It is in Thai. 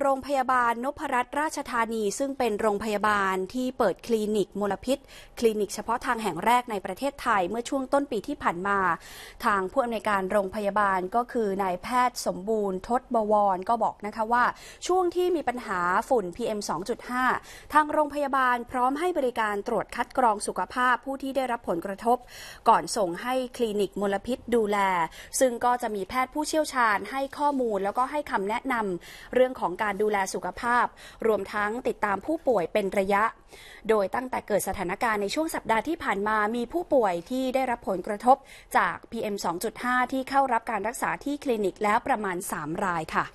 โรงพยาบาลนพรัตน์ราชธานีซึ่งเป็นโรงพยาบาลที่เปิดคลินิกมลพิษ คลินิกเฉพาะทางแห่งแรกในประเทศไทยเมื่อช่วงต้นปีที่ผ่านมา ทางผู้อำนวยการโรงพยาบาลก็คือนายแพทย์สมบูรณ์ ทศ บวร ก็บอกนะคะว่า ช่วงที่มีปัญหาฝุ่น PM 2.5 ทางโรงพยาบาลพร้อมให้บริการตรวจคัดกรองสุขภาพผู้ที่ได้รับผลกระทบ ก่อนส่งให้คลินิกมลพิษดูแล ซึ่งก็จะมีแพทย์ผู้เชี่ยวชาญ ให้ข้อมูล แล้วก็ให้คำแนะนำเรื่องของการดูแลสุขภาพ รวมทั้งติดตามผู้ป่วยเป็นระยะ โดยตั้งแต่เกิดสถานการณ์ในช่วงสัปดาห์ที่ผ่านมามีผู้ป่วยที่ได้รับผลกระทบ จาก PM 2.5 ที่เข้ารับการรักษาที่คลินิกแล้วประมาณ 3 รายค่ะ